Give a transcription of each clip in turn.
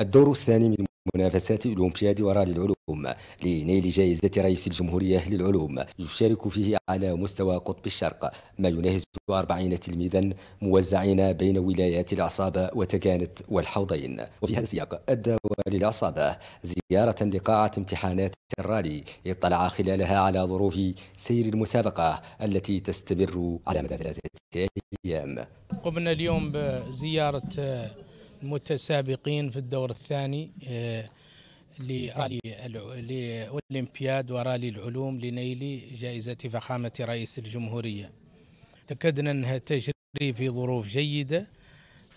الدور الثاني من منافسات الأولمبياد وراء العلوم لنيل جائزة رئيس الجمهورية للعلوم يشارك فيه على مستوى قطب الشرق ما يناهز 40 تلميذا موزعين بين ولايات العصابة وتكانت والحوضين وفي هذا السياق أدى للعصابة زيارة لقاعة امتحانات الرالي اطلع خلالها على ظروف سير المسابقة التي تستمر على مدى ثلاثة أيام قمنا اليوم بزيارة متسابقين في الدور الثاني آه، لرالي الأولمبياد ورالي العلوم لنيل جائزة فخامة رئيس الجمهورية تكدنا أنها تجري في ظروف جيدة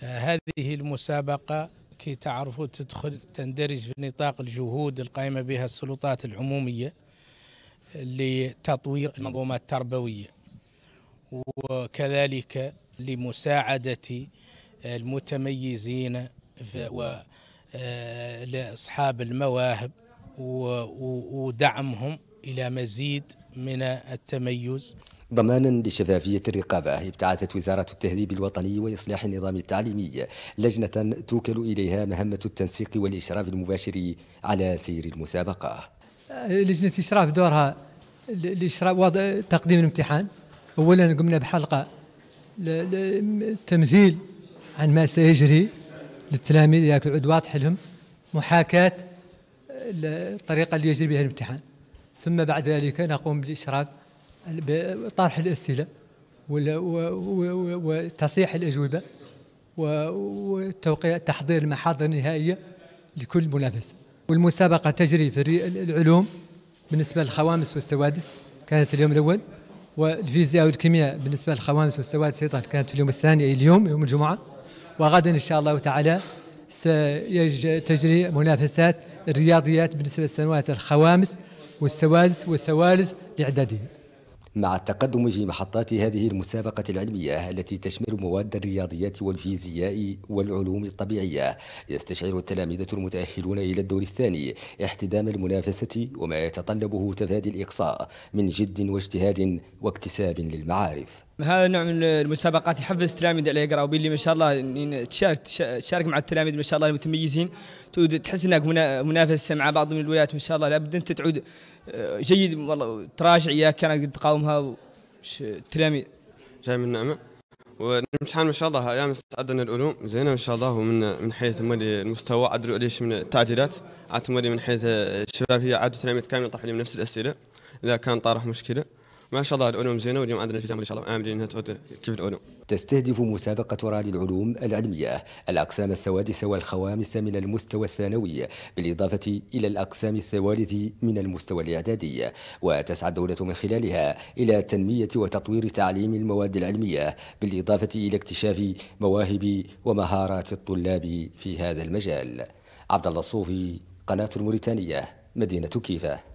آه، هذه المسابقة كي تعرفوا تدخل تندرج في نطاق الجهود القائمة بها السلطات العمومية لتطوير المنظومات التربوية وكذلك لمساعدة المتميزين آه، لأصحاب المواهب ودعمهم إلى مزيد من التميز ضمانا لشفافية الرقابة ابتعثت وزارة التهذيب الوطني وإصلاح النظام التعليمي لجنة توكل إليها مهمة التنسيق والإشراف المباشر على سير المسابقة آه، لجنة إشراف دورها الإشراف تقديم الامتحان أولا قمنا بحلقة تمثيل عن ما سيجري للتلاميذ إذا العود واضح لهم محاكاة الطريقة آه، اللي يجري بها الامتحان ثم بعد ذلك نقوم بالإشراف بطرح الأسئلة وتصحيح الأجوبة وتوقيع تحضير المحاضر النهائية لكل منافسة والمسابقة تجري في العلوم بالنسبة للخوامس والسوادس كانت اليوم الأول والفيزياء والكيمياء بالنسبة للخوامس والسوادس أيضا كانت في اليوم الثاني اليوم يوم الجمعة وغدا إن شاء الله تعالى ستجري منافسات الرياضيات بالنسبة للسنوات الخوامس والسوادس والثوالث الإعدادية مع التقدم في محطات هذه المسابقة العلمية التي تشمل مواد الرياضيات والفيزياء والعلوم الطبيعية يستشعر التلاميذ المتأهلون إلى الدور الثاني احتدام المنافسة وما يتطلبه تفادي الإقصاء من جد واجتهاد واكتساب للمعارف هذا النوع من المسابقات يحفز التلاميذ على يقراوا باللي ما شاء الله تشارك تشارك مع التلاميذ ما شاء الله المتميزين تحس انك منافسه مع بعض من الولايات ما شاء الله لابد انت تعود آه، جيد والله تراجع كان كانت تقاومها التلاميذ جاي من نعمه والامتحان ما شاء الله ايام استعدنا العلوم زينا ما شاء الله ومن من حيث المستوى عدلوا ليش من التعديلات عاد من حيث الشباب هي عاد تلاميذ كامل طرحوا لي نفس الاسئله اذا كان طرح مشكله ما شاء الله العلوم زينه واليوم عندنا التزام ان شاء الله عاملين انها تعود كيف العلوم. تستهدف مسابقة رالي العلوم العلمية الأقسام السوادس والخوامس من المستوى الثانوي بالإضافة إلى الأقسام الثوالث من المستوى الإعدادي وتسعى الدولة من خلالها إلى تنمية وتطوير تعليم المواد العلمية بالإضافة إلى اكتشاف مواهب ومهارات الطلاب في هذا المجال عبد الله الصوفي قناة الموريتانية مدينة كيفة